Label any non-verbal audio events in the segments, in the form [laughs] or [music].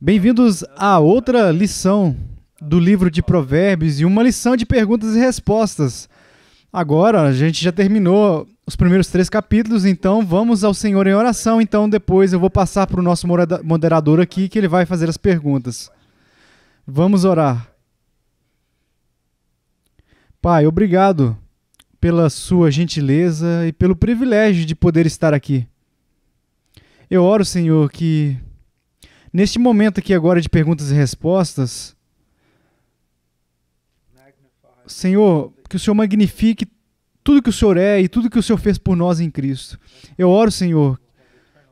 Bem-vindos a outra lição do livro de Provérbios e uma lição de perguntas e respostas. Agora a gente já terminou os primeiros três capítulos, então vamos ao Senhor em oração. Então depois eu vou passar para o nosso moderador aqui que ele vai fazer as perguntas. Vamos orar. Pai, obrigado pela sua gentileza e pelo privilégio de poder estar aqui. Eu oro, Senhor, que Neste momento aqui agora de perguntas e respostas, Senhor, que o Senhor magnifique tudo que o Senhor é e tudo que o Senhor fez por nós em Cristo. Eu oro, Senhor,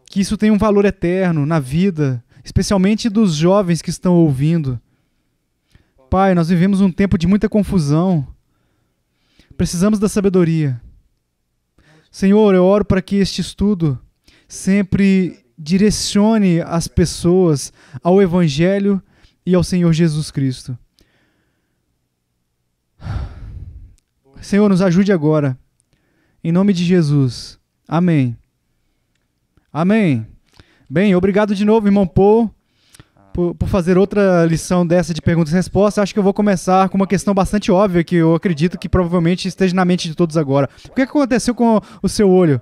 que isso tenha um valor eterno na vida, especialmente dos jovens que estão ouvindo. Pai, nós vivemos um tempo de muita confusão. Precisamos da sabedoria. Senhor, eu oro para que este estudo sempre direcione as pessoas ao Evangelho e ao Senhor Jesus Cristo. Senhor, nos ajude agora. Em nome de Jesus. Amém. Amém. Bem, obrigado de novo, irmão Paul, por, por fazer outra lição dessa de perguntas e respostas. Acho que eu vou começar com uma questão bastante óbvia que eu acredito que provavelmente esteja na mente de todos agora. O que aconteceu com o seu olho?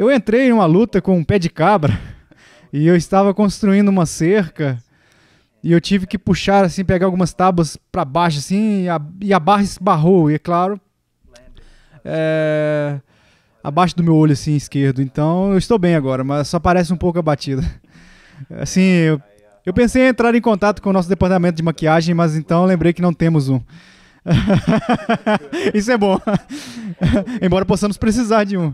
Eu entrei em uma luta com um pé de cabra [laughs] e eu estava construindo uma cerca e eu tive que puxar, assim, pegar algumas tábuas para baixo, assim, e a, e a barra esbarrou. E é claro, é, abaixo do meu olho, assim, esquerdo. Então eu estou bem agora, mas só parece um pouco abatida. [laughs] Assim, eu, eu pensei em entrar em contato com o nosso departamento de maquiagem, mas então lembrei que não temos um. [laughs] Isso é bom. Embora possamos precisar de um.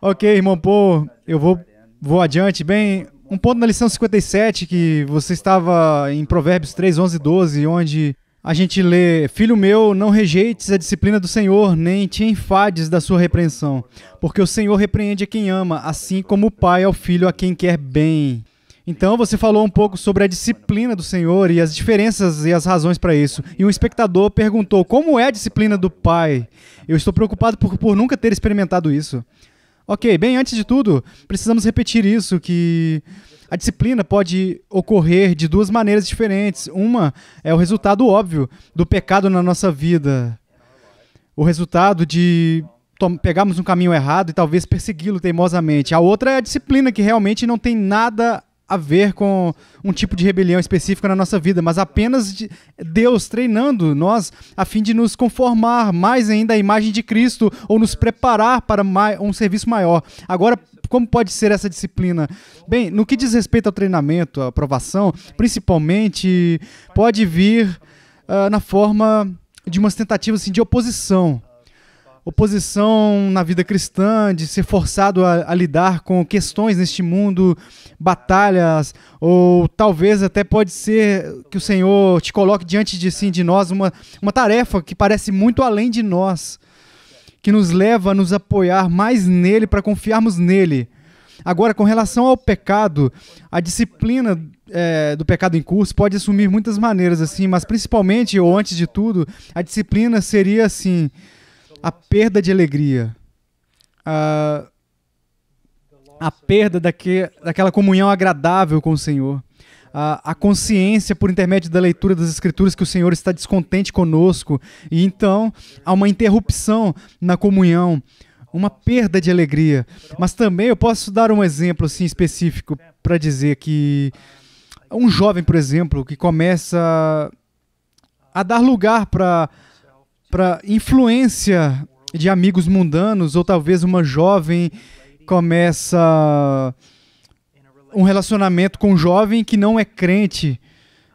Ok, irmão, pô, eu vou, vou adiante. Bem, um ponto na lição 57, que você estava em Provérbios 3, 11 e 12, onde a gente lê: Filho meu, não rejeites a disciplina do Senhor, nem te enfades da sua repreensão, porque o Senhor repreende a quem ama, assim como o pai ao é filho a quem quer bem. Então, você falou um pouco sobre a disciplina do Senhor e as diferenças e as razões para isso. E um espectador perguntou: Como é a disciplina do pai? Eu estou preocupado por, por nunca ter experimentado isso. Ok, bem, antes de tudo, precisamos repetir isso, que a disciplina pode ocorrer de duas maneiras diferentes. Uma é o resultado óbvio do pecado na nossa vida. O resultado de pegarmos um caminho errado e talvez persegui-lo teimosamente. A outra é a disciplina, que realmente não tem nada a ver com um tipo de rebelião específica na nossa vida, mas apenas de Deus treinando nós a fim de nos conformar mais ainda à imagem de Cristo ou nos preparar para um serviço maior. Agora, como pode ser essa disciplina? Bem, no que diz respeito ao treinamento, à aprovação, principalmente, pode vir uh, na forma de umas tentativas assim, de oposição oposição na vida cristã, de ser forçado a, a, lidar com questões neste mundo, batalhas, ou talvez até pode ser que o Senhor te coloque diante de sim de nós, uma, uma tarefa que parece muito além de nós, que nos leva a nos apoiar mais nele, para confiarmos nele. Agora, com relação ao pecado, a disciplina é, do pecado em curso pode assumir muitas maneiras, assim, mas principalmente, ou antes de tudo, a disciplina seria assim a perda de alegria, a, a perda daque, daquela comunhão agradável com o Senhor, a, a consciência por intermédio da leitura das Escrituras que o Senhor está descontente conosco, e então há uma interrupção na comunhão, uma perda de alegria. Mas também eu posso dar um exemplo assim específico para dizer que um jovem, por exemplo, que começa a dar lugar para para influência de amigos mundanos ou talvez uma jovem começa um relacionamento com um jovem que não é crente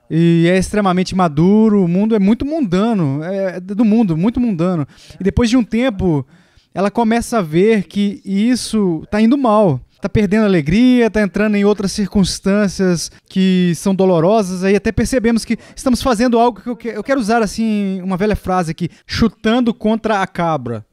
e é extremamente maduro, o mundo é muito mundano, é do mundo, muito mundano. E depois de um tempo, ela começa a ver que isso está indo mal tá perdendo alegria, tá entrando em outras circunstâncias que são dolorosas, aí até percebemos que estamos fazendo algo que eu, que, eu quero usar assim, uma velha frase aqui, chutando contra a cabra.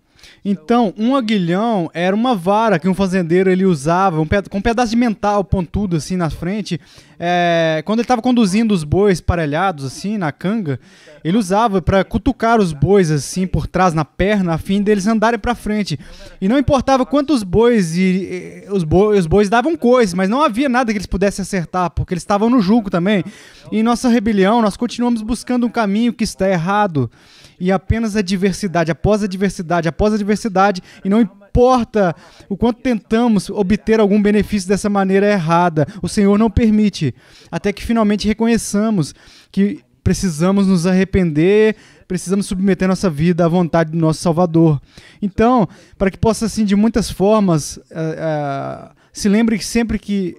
Então, um aguilhão era uma vara que um fazendeiro ele usava, um com um pedaço de mental pontudo assim na frente. É, quando ele estava conduzindo os bois parelhados assim na canga, ele usava para cutucar os bois assim por trás na perna, a fim deles andarem para frente. E não importava quantos bois e, e os, bois, os bois davam coisas, mas não havia nada que eles pudessem acertar, porque eles estavam no jugo também. E em nossa rebelião, nós continuamos buscando um caminho que está errado e apenas a diversidade, após a diversidade, após a diversidade, e não importa o quanto tentamos obter algum benefício dessa maneira errada, o Senhor não permite, até que finalmente reconheçamos que precisamos nos arrepender, precisamos submeter nossa vida à vontade do nosso Salvador. Então, para que possa, assim, de muitas formas, uh, uh, se lembre que sempre que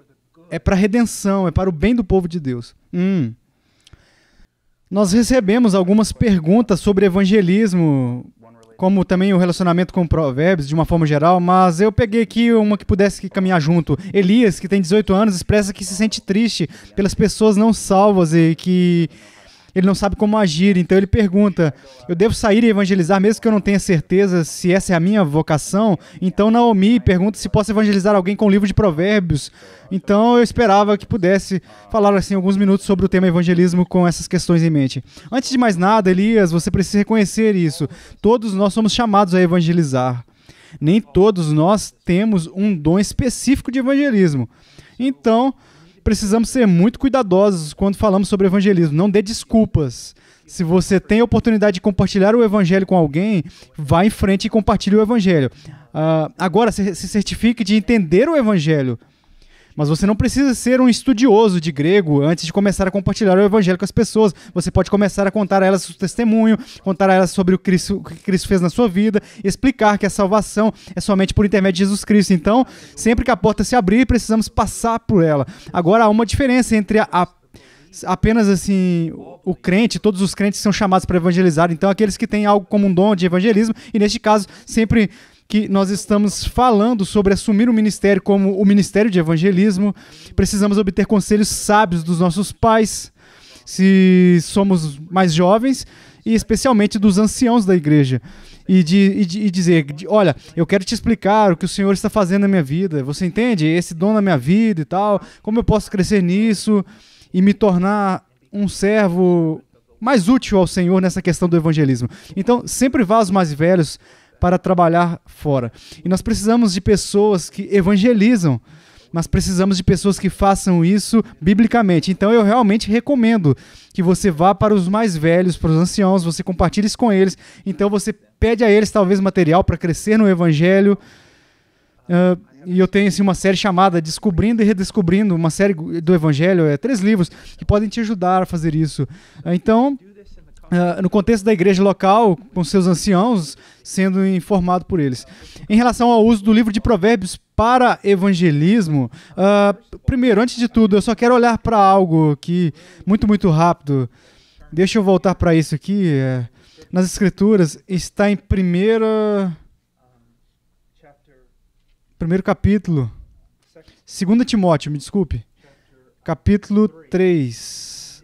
é para a redenção, é para o bem do povo de Deus. Hum. Nós recebemos algumas perguntas sobre evangelismo, como também o relacionamento com provérbios, de uma forma geral, mas eu peguei aqui uma que pudesse caminhar junto. Elias, que tem 18 anos, expressa que se sente triste pelas pessoas não salvas e que ele não sabe como agir, então ele pergunta: Eu devo sair e evangelizar, mesmo que eu não tenha certeza se essa é a minha vocação? Então Naomi pergunta se posso evangelizar alguém com o um livro de provérbios. Então eu esperava que pudesse falar assim alguns minutos sobre o tema evangelismo com essas questões em mente. Antes de mais nada, Elias, você precisa reconhecer isso. Todos nós somos chamados a evangelizar. Nem todos nós temos um dom específico de evangelismo. Então, precisamos ser muito cuidadosos quando falamos sobre evangelismo. Não dê desculpas. Se você tem a oportunidade de compartilhar o evangelho com alguém, vá em frente e compartilhe o evangelho. Uh, agora, se, se certifique de entender o evangelho mas você não precisa ser um estudioso de grego antes de começar a compartilhar o evangelho com as pessoas. Você pode começar a contar a elas o testemunho, contar a elas sobre o, Cristo, o que Cristo fez na sua vida, explicar que a salvação é somente por intermédio de Jesus Cristo. Então, sempre que a porta se abrir, precisamos passar por ela. Agora há uma diferença entre a, a apenas assim o crente, todos os crentes são chamados para evangelizar, então aqueles que têm algo como um dom de evangelismo, e neste caso sempre que nós estamos falando sobre assumir o ministério como o ministério de evangelismo. Precisamos obter conselhos sábios dos nossos pais, se somos mais jovens, e especialmente dos anciãos da igreja. E, de, e, de, e dizer: Olha, eu quero te explicar o que o Senhor está fazendo na minha vida. Você entende? Esse dom na minha vida e tal. Como eu posso crescer nisso e me tornar um servo mais útil ao Senhor nessa questão do evangelismo. Então, sempre vá aos mais velhos, para trabalhar fora. E nós precisamos de pessoas que evangelizam, mas precisamos de pessoas que façam isso biblicamente. Então eu realmente recomendo que você vá para os mais velhos, para os anciãos, você compartilhe isso com eles. Então você pede a eles talvez material para crescer no evangelho. Uh, e eu tenho assim, uma série chamada Descobrindo e Redescobrindo, uma série do Evangelho, é três livros que podem te ajudar a fazer isso. Ah, então, ah, no contexto da igreja local, com seus anciãos, sendo informado por eles. Em relação ao uso do livro de Provérbios para evangelismo, uh, primeiro, antes de tudo, eu só quero olhar para algo que muito, muito rápido. Deixa eu voltar para isso aqui. É, nas Escrituras está em primeira, primeiro capítulo, 2 Timóteo, me desculpe, capítulo 3,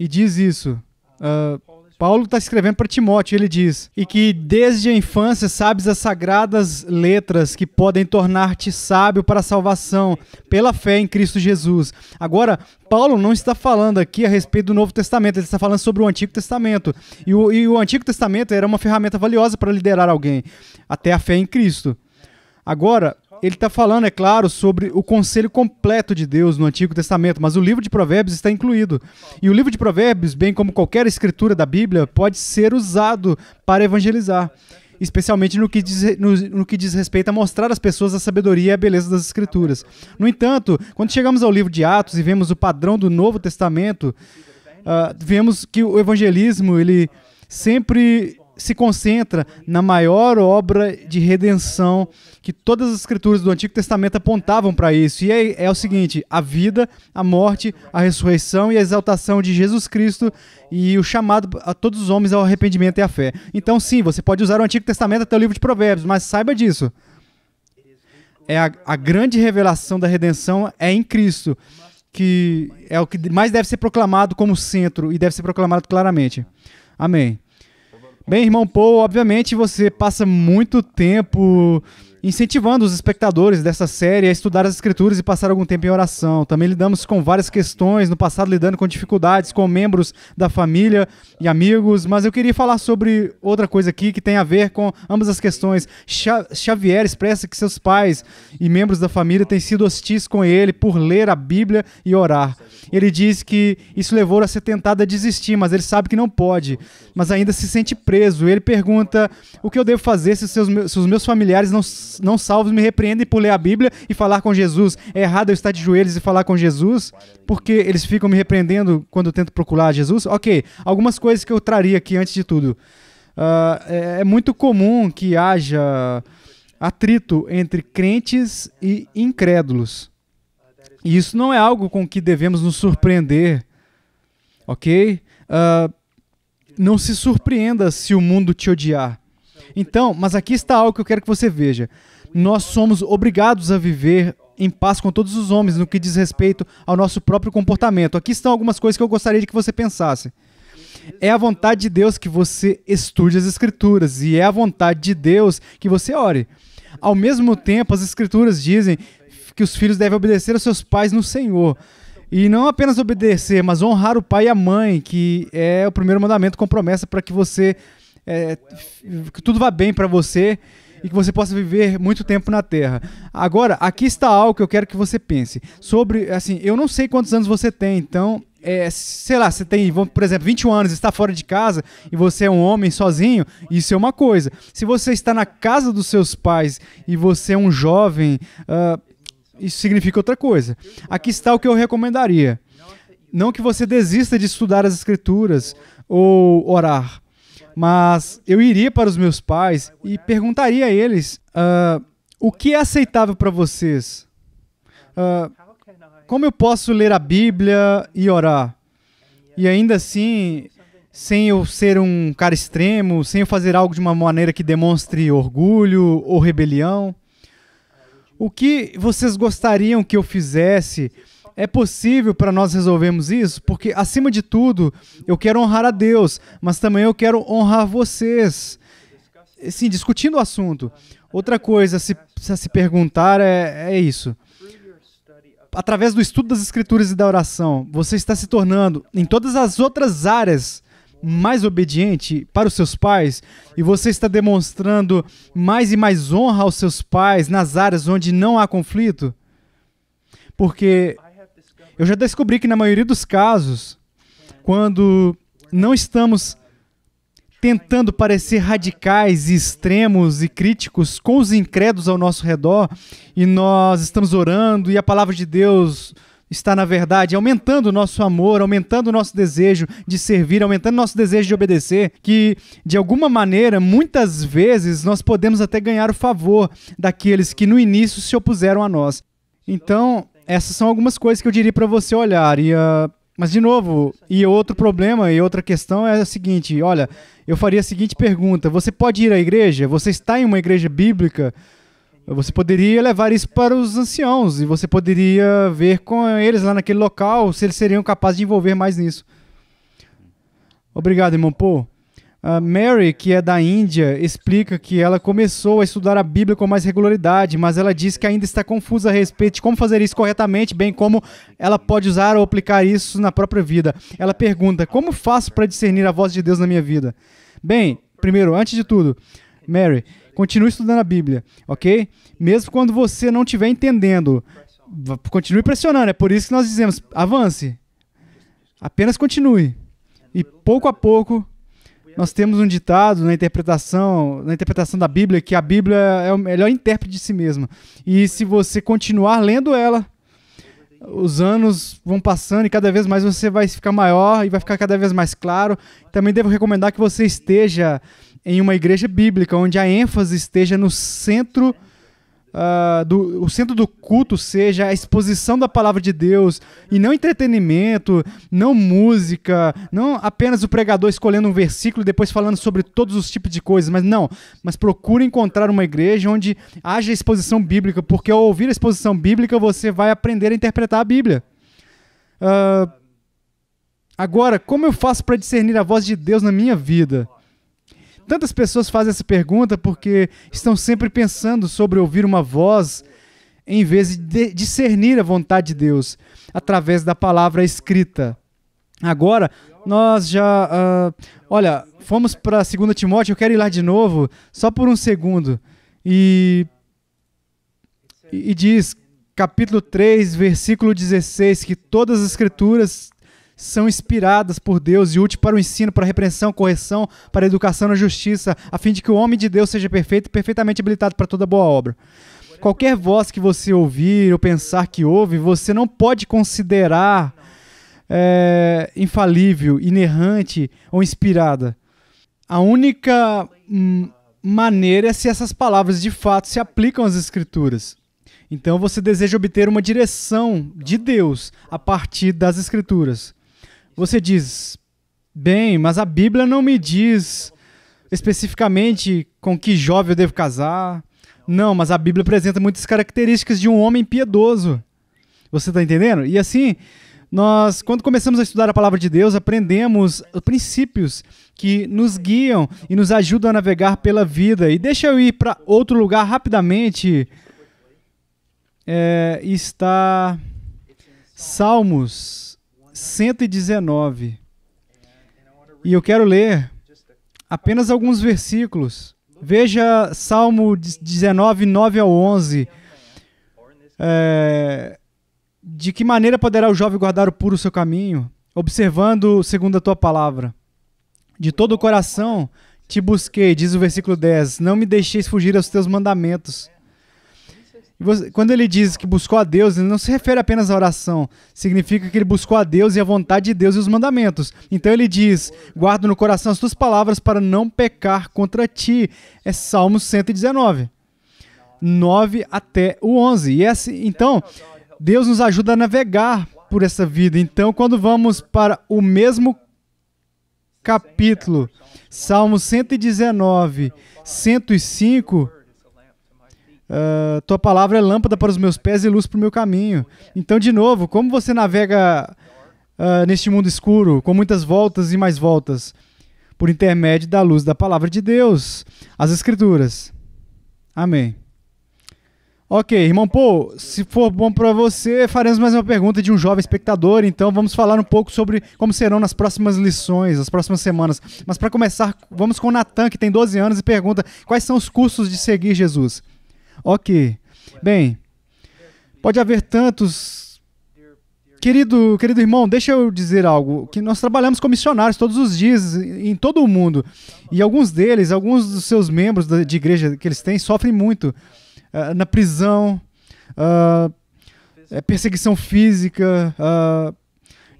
e diz isso. Uh, Paulo está escrevendo para Timóteo, ele diz: E que desde a infância sabes as sagradas letras que podem tornar-te sábio para a salvação, pela fé em Cristo Jesus. Agora, Paulo não está falando aqui a respeito do Novo Testamento, ele está falando sobre o Antigo Testamento. E o, e o Antigo Testamento era uma ferramenta valiosa para liderar alguém até a fé em Cristo. Agora, ele está falando, é claro, sobre o conselho completo de Deus no Antigo Testamento, mas o livro de Provérbios está incluído. E o livro de Provérbios, bem como qualquer escritura da Bíblia, pode ser usado para evangelizar, especialmente no que diz, no, no que diz respeito a mostrar às pessoas a sabedoria e a beleza das escrituras. No entanto, quando chegamos ao livro de Atos e vemos o padrão do Novo Testamento, uh, vemos que o evangelismo ele sempre se concentra na maior obra de redenção que todas as escrituras do Antigo Testamento apontavam para isso. E é, é, o seguinte: a vida, a morte, a ressurreição e a exaltação de Jesus Cristo e o chamado a todos os homens ao arrependimento e à fé. Então, sim, você pode usar o Antigo Testamento até o livro de Provérbios, mas saiba disso. É a, a grande revelação da redenção é em Cristo, que é o que mais deve ser proclamado como centro e deve ser proclamado claramente. Amém. Bem, irmão Paul, obviamente você passa muito tempo incentivando os espectadores dessa série a estudar as escrituras e passar algum tempo em oração. Também lidamos com várias questões, no passado lidando com dificuldades com membros da família e amigos, mas eu queria falar sobre outra coisa aqui que tem a ver com ambas as questões. Xavier expressa que seus pais e membros da família têm sido hostis com ele por ler a Bíblia e orar. Ele diz que isso levou a ser tentado a desistir, mas ele sabe que não pode, mas ainda se sente preso. Ele pergunta o que eu devo fazer se, seus, se os meus familiares não não salvos me repreendem por ler a Bíblia e falar com Jesus. É errado eu estar de joelhos e falar com Jesus, porque eles ficam me repreendendo quando eu tento procurar Jesus. Ok, algumas coisas que eu traria aqui antes de tudo. Uh, é, é muito comum que haja atrito entre crentes e incrédulos. E isso não é algo com que devemos nos surpreender, ok? Uh, não se surpreenda se o mundo te odiar. Então, mas aqui está algo que eu quero que você veja. Nós somos obrigados a viver em paz com todos os homens no que diz respeito ao nosso próprio comportamento. Aqui estão algumas coisas que eu gostaria de que você pensasse. É a vontade de Deus que você estude as Escrituras e é a vontade de Deus que você ore. Ao mesmo tempo, as Escrituras dizem que os filhos devem obedecer aos seus pais no Senhor. E não apenas obedecer, mas honrar o pai e a mãe, que é o primeiro mandamento com promessa para que você é, que tudo vá bem para você e que você possa viver muito tempo na Terra. Agora, aqui está algo que eu quero que você pense sobre, assim, eu não sei quantos anos você tem, então, é, sei lá, você tem, por exemplo, 21 anos, está fora de casa e você é um homem sozinho, isso é uma coisa. Se você está na casa dos seus pais e você é um jovem, uh, isso significa outra coisa. Aqui está o que eu recomendaria. Não que você desista de estudar as escrituras ou orar mas eu iria para os meus pais e perguntaria a eles uh, o que é aceitável para vocês. Uh, como eu posso ler a Bíblia e orar? E ainda assim, sem eu ser um cara extremo, sem eu fazer algo de uma maneira que demonstre orgulho ou rebelião? O que vocês gostariam que eu fizesse é possível para nós resolvermos isso? Porque, acima de tudo, eu quero honrar a Deus, mas também eu quero honrar vocês. Sim, discutindo o assunto. Outra coisa a se, a se perguntar é, é isso. Através do estudo das Escrituras e da oração, você está se tornando, em todas as outras áreas, mais obediente para os seus pais e você está demonstrando mais e mais honra aos seus pais nas áreas onde não há conflito? Porque eu já descobri que na maioria dos casos, quando não estamos tentando parecer radicais e extremos e críticos com os incrédulos ao nosso redor, e nós estamos orando e a palavra de Deus está, na verdade, aumentando o nosso amor, aumentando o nosso desejo de servir, aumentando o nosso desejo de obedecer, que, de alguma maneira, muitas vezes nós podemos até ganhar o favor daqueles que no início se opuseram a nós. Então, essas são algumas coisas que eu diria para você olhar. E, uh, mas, de novo, e outro problema e outra questão é a seguinte: olha, eu faria a seguinte pergunta: você pode ir à igreja? Você está em uma igreja bíblica? Você poderia levar isso para os anciãos e você poderia ver com eles lá naquele local se eles seriam capazes de envolver mais nisso. Obrigado, irmão Paul. A ah, Mary, que é da Índia, explica que ela começou a estudar a Bíblia com mais regularidade, mas ela diz que ainda está confusa a respeito de como fazer isso corretamente, bem como ela pode usar ou aplicar isso na própria vida. Ela pergunta: Como faço para discernir a voz de Deus na minha vida? Bem, primeiro, antes de tudo, Mary, continue estudando a Bíblia, ok? Mesmo quando você não estiver entendendo, continue pressionando. É por isso que nós dizemos: avance, apenas continue. E pouco a pouco nós temos um ditado na interpretação, na interpretação da Bíblia que a Bíblia é o melhor intérprete de si mesma. E se você continuar lendo ela, os anos vão passando e cada vez mais você vai ficar maior e vai ficar cada vez mais claro. Também devo recomendar que você esteja em uma igreja bíblica, onde a ênfase esteja no centro uh, do, o centro do culto seja a exposição da palavra de Deus e não entretenimento, não música, não apenas o pregador escolhendo um versículo e depois falando sobre todos os tipos de coisas, mas não. Mas procure encontrar uma igreja onde haja exposição bíblica, porque ao ouvir a exposição bíblica você vai aprender a interpretar a Bíblia. Uh, agora, como eu faço para discernir a voz de Deus na minha vida? Tantas pessoas fazem essa pergunta porque estão sempre pensando sobre ouvir uma voz em vez de discernir a vontade de Deus através da palavra escrita. Agora, nós já. Uh, olha, fomos para 2 Timóteo, eu quero ir lá de novo, só por um segundo. E, e diz, capítulo 3, versículo 16, que todas as escrituras são inspiradas por Deus e úteis para o ensino, para a repreensão, correção, para a educação na justiça, a fim de que o homem de Deus seja perfeito e perfeitamente habilitado para toda boa obra. Qualquer voz que você ouvir ou pensar que ouve, você não pode considerar é, infalível, inerrante ou inspirada. A única hum, maneira é se essas palavras de fato se aplicam às Escrituras. Então você deseja obter uma direção de Deus a partir das Escrituras. Você diz, bem, mas a Bíblia não me diz especificamente com que jovem eu devo casar. Não, mas a Bíblia apresenta muitas características de um homem piedoso. Você está entendendo? E assim, nós, quando começamos a estudar a palavra de Deus, aprendemos princípios que nos guiam e nos ajudam a navegar pela vida. E deixa eu ir para outro lugar rapidamente. É, está Salmos 119. E eu quero ler apenas alguns versículos. Veja Salmo 19, 9 ao 11. É, de que maneira poderá o jovem guardar o puro seu caminho? Observando segundo a tua palavra. De todo o coração te busquei, diz o versículo 10. Não me deixeis fugir aos teus mandamentos. Você, quando ele diz que buscou a Deus, ele não se refere apenas à oração. Significa que ele buscou a Deus e a vontade de Deus e os mandamentos. Então ele diz: guardo no coração as tuas palavras para não pecar contra ti. É Salmo 119, 9 até o 11. E é assim, então, Deus nos ajuda a navegar por essa vida. Então, quando vamos para o mesmo capítulo, Salmo 119, 105 Uh, tua palavra é lâmpada para os meus pés e luz para o meu caminho. Então, de novo, como você navega uh, neste mundo escuro, com muitas voltas e mais voltas? Por intermédio da luz da palavra de Deus, as Escrituras. Amém. Ok, irmão Paul, se for bom para você, faremos mais uma pergunta de um jovem espectador, então vamos falar um pouco sobre como serão nas próximas lições, nas próximas semanas. Mas para começar, vamos com o Natan, que tem 12 anos, e pergunta: quais são os custos de seguir Jesus? Ok. Bem, pode haver tantos. Querido, querido irmão, deixa eu dizer algo. Que nós trabalhamos com missionários todos os dias, em todo o mundo. E alguns deles, alguns dos seus membros de igreja que eles têm, sofrem muito. Uh, na prisão, uh, perseguição física, uh,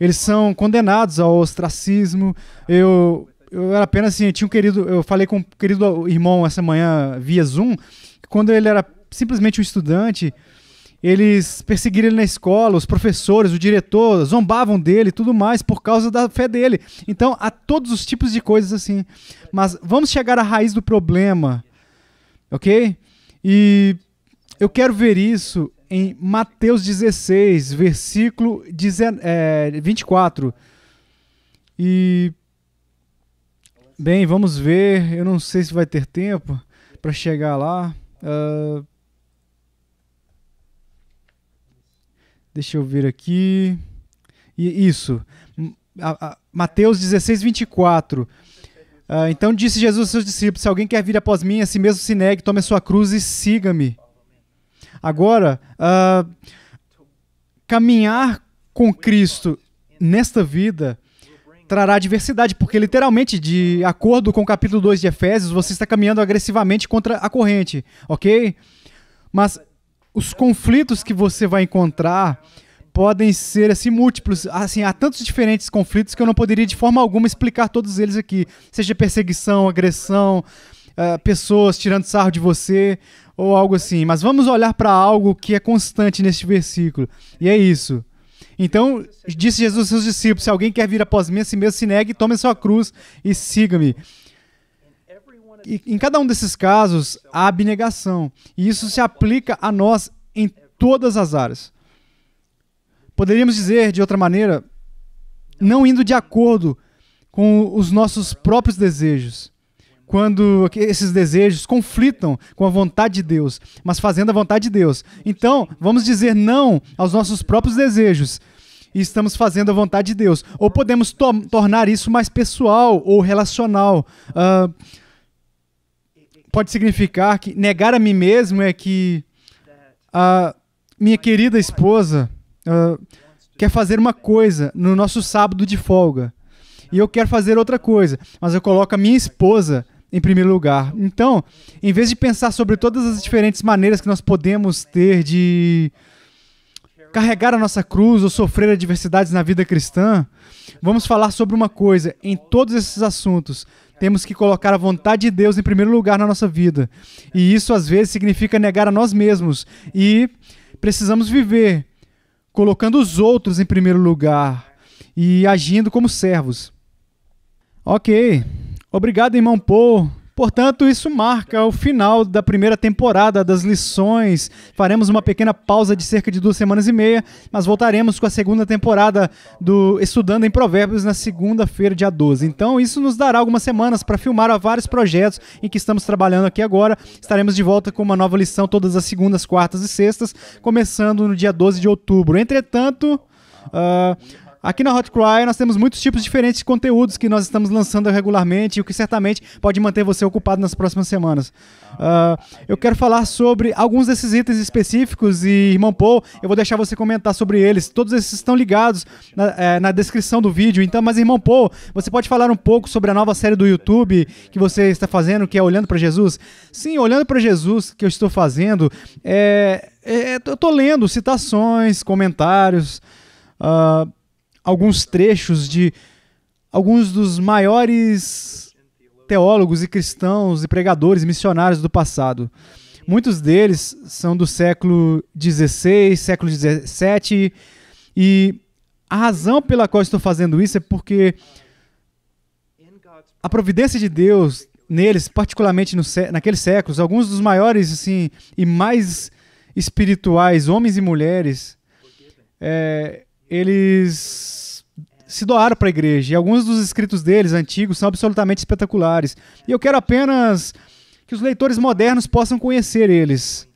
eles são condenados ao ostracismo. Eu eu era apenas assim, tinha um querido, eu falei com um querido irmão essa manhã via Zoom, quando ele era simplesmente um estudante, eles perseguiram ele na escola, os professores, o diretor zombavam dele e tudo mais por causa da fé dele. Então há todos os tipos de coisas assim. Mas vamos chegar à raiz do problema, ok? E eu quero ver isso em Mateus 16, versículo 24. É, e. Bem, vamos ver. Eu não sei se vai ter tempo para chegar lá. Ah, deixa eu ver aqui. E isso. A, a, Mateus 16, 24. Uh, então disse Jesus aos seus discípulos: Se alguém quer vir após mim, a si mesmo se negue, tome a sua cruz e siga-me. Agora, uh, caminhar com Cristo nesta vida trará diversidade, porque literalmente, de acordo com o capítulo 2 de Efésios, você está caminhando agressivamente contra a corrente, ok? Mas os conflitos que você vai encontrar podem ser assim múltiplos, assim, há tantos diferentes conflitos que eu não poderia de forma alguma explicar todos eles aqui, seja perseguição, agressão, uh, pessoas tirando sarro de você ou algo assim, mas vamos olhar para algo que é constante neste versículo. E é isso. Então disse Jesus aos seus discípulos: Se alguém quer vir após mim, a si mesmo se negue, tome a sua cruz e siga-me. em cada um desses casos, há abnegação. E isso se aplica a nós em todas as áreas. Poderíamos dizer, de outra maneira, não indo de acordo com os nossos próprios desejos, quando esses desejos conflitam com a vontade de Deus, mas fazendo a vontade de Deus. Então, vamos dizer não aos nossos próprios desejos e estamos fazendo a vontade de Deus. Ou podemos to tornar isso mais pessoal ou relacional. Uh, pode significar que negar a mim mesmo é que a minha querida esposa uh, quer fazer uma coisa no nosso sábado de folga e eu quero fazer outra coisa, mas eu coloco a minha esposa em primeiro lugar. Então, em vez de pensar sobre todas as diferentes maneiras que nós podemos ter de carregar a nossa cruz ou sofrer adversidades na vida cristã, vamos falar sobre uma coisa. Em todos esses assuntos, temos que colocar a vontade de Deus em primeiro lugar na nossa vida. E isso às vezes significa negar a nós mesmos e precisamos viver colocando os outros em primeiro lugar e agindo como servos. OK. Obrigado, irmão Paul. Portanto, isso marca o final da primeira temporada das lições. Faremos uma pequena pausa de cerca de duas semanas e meia, mas voltaremos com a segunda temporada do Estudando em Provérbios na segunda-feira, dia 12. Então, isso nos dará algumas semanas para filmar vários projetos em que estamos trabalhando aqui agora. Estaremos de volta com uma nova lição todas as segundas, quartas e sextas, começando no dia 12 de outubro. Entretanto. Uh, Aqui na Hot Cry nós temos muitos tipos diferentes de conteúdos que nós estamos lançando regularmente e o que certamente pode manter você ocupado nas próximas semanas. Uh, eu quero falar sobre alguns desses itens específicos e, irmão Paul, eu vou deixar você comentar sobre eles. Todos esses estão ligados na, é, na descrição do vídeo. Então, mas, irmão Paul, você pode falar um pouco sobre a nova série do YouTube que você está fazendo, que é Olhando para Jesus? Sim, Olhando para Jesus que eu estou fazendo, é, é, eu estou lendo citações, comentários. Uh, alguns trechos de alguns dos maiores teólogos e cristãos e pregadores missionários do passado. Muitos deles são do século XVI, século XVII, e a razão pela qual estou fazendo isso é porque a providência de Deus neles, particularmente no, naqueles séculos, alguns dos maiores assim, e mais espirituais homens e mulheres é, eles se doaram para a igreja. E alguns dos escritos deles, antigos, são absolutamente espetaculares. E eu quero apenas que os leitores modernos possam conhecer eles.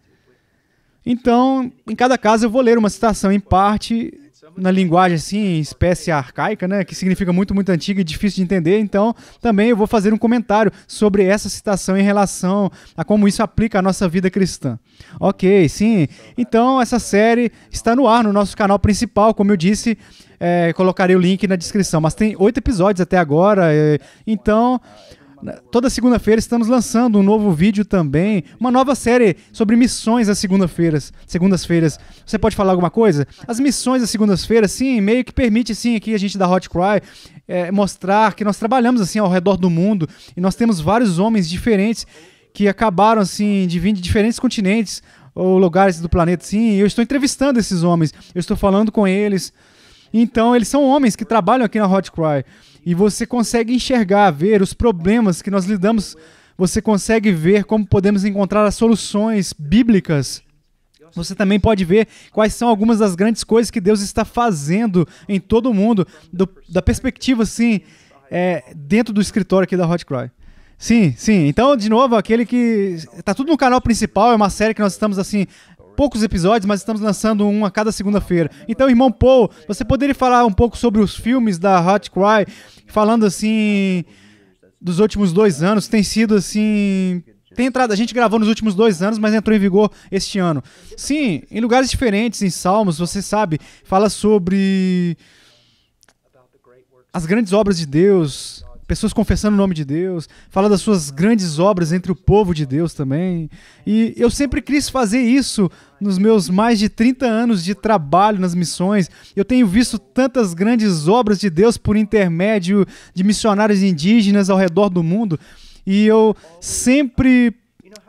Então, em cada caso, eu vou ler uma citação em parte na linguagem assim, espécie arcaica, né, que significa muito, muito antiga e difícil de entender. Então, também eu vou fazer um comentário sobre essa citação em relação a como isso aplica à nossa vida cristã. OK, sim. Então, essa série está no ar no nosso canal principal, como eu disse, é, colocarei o link na descrição, mas tem oito episódios até agora, é, então Toda segunda-feira estamos lançando um novo vídeo também, uma nova série sobre missões às segundas-feiras. Segundas-feiras. Você pode falar alguma coisa? As missões às segundas-feiras, sim, meio que permite sim aqui a gente da Hot Cry é, mostrar que nós trabalhamos assim ao redor do mundo e nós temos vários homens diferentes que acabaram assim de vir de diferentes continentes ou lugares do planeta, sim. Eu estou entrevistando esses homens, eu estou falando com eles. Então, eles são homens que trabalham aqui na Hot Cry e você consegue enxergar, ver os problemas que nós lidamos, você consegue ver como podemos encontrar as soluções bíblicas. Você também pode ver quais são algumas das grandes coisas que Deus está fazendo em todo o mundo, do, da perspectiva, assim, é, dentro do escritório aqui da Hot Cry. Sim, sim. Então, de novo, aquele que. Tá tudo no canal principal, é uma série que nós estamos, assim, poucos episódios, mas estamos lançando um a cada segunda-feira. Então, irmão Paul, você poderia falar um pouco sobre os filmes da Hot Cry, falando assim dos últimos dois anos, tem sido assim. Tem entrado, a gente gravou nos últimos dois anos, mas entrou em vigor este ano. Sim, em lugares diferentes, em Salmos, você sabe, fala sobre as grandes obras de Deus, pessoas confessando o nome de Deus, fala das suas grandes obras entre o povo de Deus também. E eu sempre quis fazer isso nos meus mais de 30 anos de trabalho nas missões. Eu tenho visto tantas grandes obras de Deus por intermédio de missionários indígenas ao redor do mundo. E eu sempre.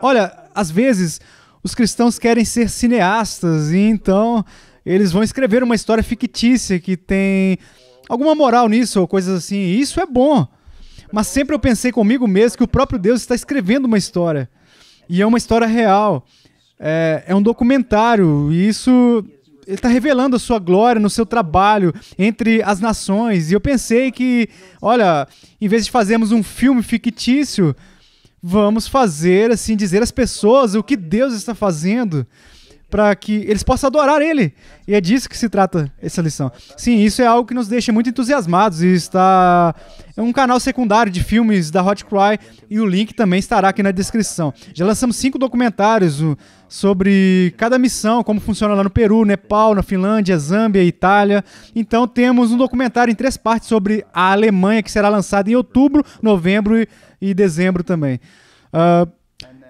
Olha, às vezes os cristãos querem ser cineastas, e então eles vão escrever uma história fictícia que tem alguma moral nisso ou coisas assim. E isso é bom. Mas sempre eu pensei comigo mesmo que o próprio Deus está escrevendo uma história. E é uma história real. É, é um documentário. E isso. Ele está revelando a sua glória no seu trabalho entre as nações. E eu pensei que, olha, em vez de fazermos um filme fictício, vamos fazer, assim, dizer às pessoas o que Deus está fazendo para que eles possam adorar ele. E é disso que se trata essa lição. Sim, isso é algo que nos deixa muito entusiasmados e está é um canal secundário de filmes da Hot Cry e o link também estará aqui na descrição. Já lançamos cinco documentários sobre cada missão, como funciona lá no Peru, Nepal, na Finlândia, Zâmbia, Itália. Então temos um documentário em três partes sobre a Alemanha que será lançado em outubro, novembro e, dezembro também. Uh,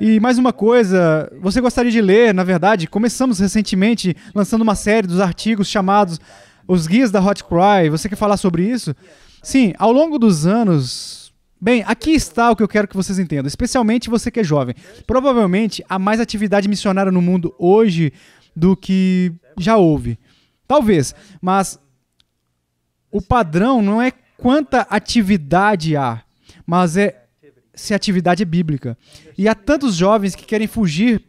e mais uma coisa, você gostaria de ler, na verdade, começamos recentemente lançando uma série dos artigos chamados Os Guias da Hot Cry. Você quer falar sobre isso? Sim, ao longo dos anos. Bem, aqui está o que eu quero que vocês entendam, especialmente você que é jovem. Provavelmente há mais atividade missionária no mundo hoje do que já houve. Talvez, mas o padrão não é quanta atividade há, mas é se a atividade é bíblica. E há tantos jovens que querem fugir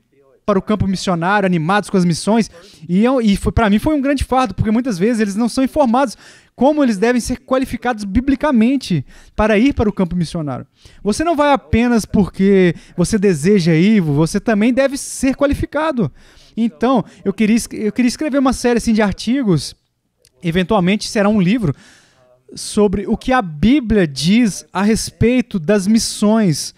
para o campo missionário, animados com as missões, e, é e para mim foi um grande fardo, porque muitas vezes eles não são informados como eles devem ser qualificados biblicamente para ir para o campo missionário. Você não vai apenas porque você deseja ir, você também deve ser qualificado. Então, eu queria, eu queria escrever uma série assim, de artigos, eventualmente será um livro, sobre o que a Bíblia diz a respeito das missões,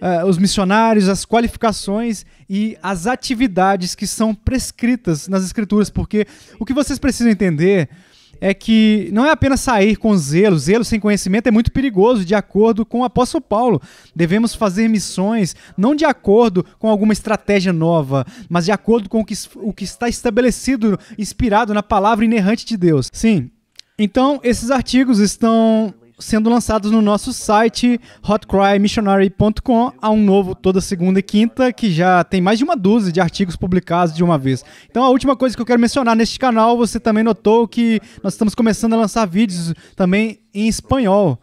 uh, os missionários, as qualificações e as atividades que são prescritas nas Escrituras, porque o que vocês precisam entender é que não é apenas sair com zelo, zelo sem conhecimento é muito perigoso, de acordo com o apóstolo Paulo. Devemos fazer missões não de acordo com alguma estratégia nova, mas de acordo com o que, o que está estabelecido, inspirado na palavra inerrante de Deus. Sim, então, esses artigos estão sendo lançados no nosso site hotcrymissionary.com há um novo toda segunda e quinta que já tem mais de uma dúzia de artigos publicados de uma vez. Então a última coisa que eu quero mencionar neste canal, você também notou que nós estamos começando a lançar vídeos também em espanhol.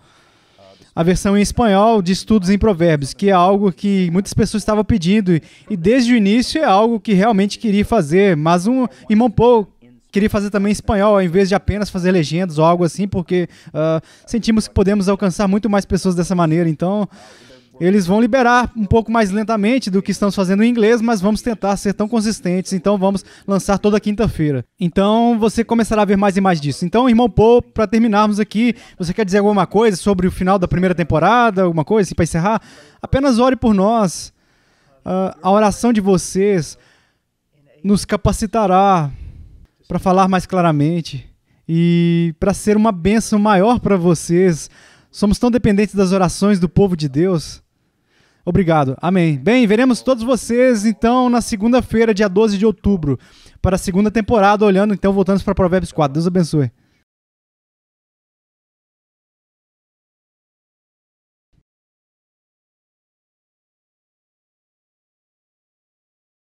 A versão em espanhol de estudos em provérbios, que é algo que muitas pessoas estavam pedindo e desde o início é algo que realmente queria fazer, mas um irmão pouco Queria fazer também espanhol, em vez de apenas fazer legendas ou algo assim, porque uh, sentimos que podemos alcançar muito mais pessoas dessa maneira. Então, eles vão liberar um pouco mais lentamente do que estamos fazendo em inglês, mas vamos tentar ser tão consistentes. Então vamos lançar toda quinta-feira. Então você começará a ver mais e mais disso. Então, irmão Paul, para terminarmos aqui, você quer dizer alguma coisa sobre o final da primeira temporada, alguma coisa assim, para encerrar? Apenas ore por nós. Uh, a oração de vocês nos capacitará para falar mais claramente e para ser uma bênção maior para vocês. Somos tão dependentes das orações do povo de Deus. Obrigado. Amém. Bem, veremos todos vocês então na segunda-feira, dia 12 de outubro, para a segunda temporada, olhando então voltando para Provérbios 4. Deus abençoe.